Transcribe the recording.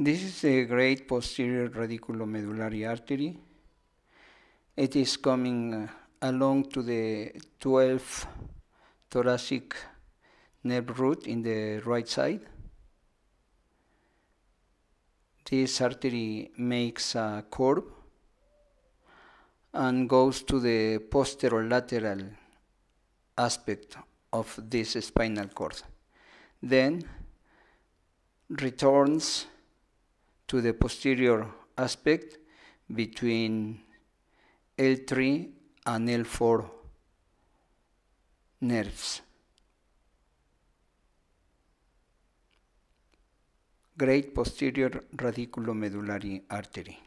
This is the great posterior radiculomedullary artery. It is coming uh, along to the 12th thoracic nerve root in the right side. This artery makes a curve and goes to the posterolateral aspect of this spinal cord. Then returns to the posterior aspect between L3 and L4 nerves. Great posterior radiculomedullary artery.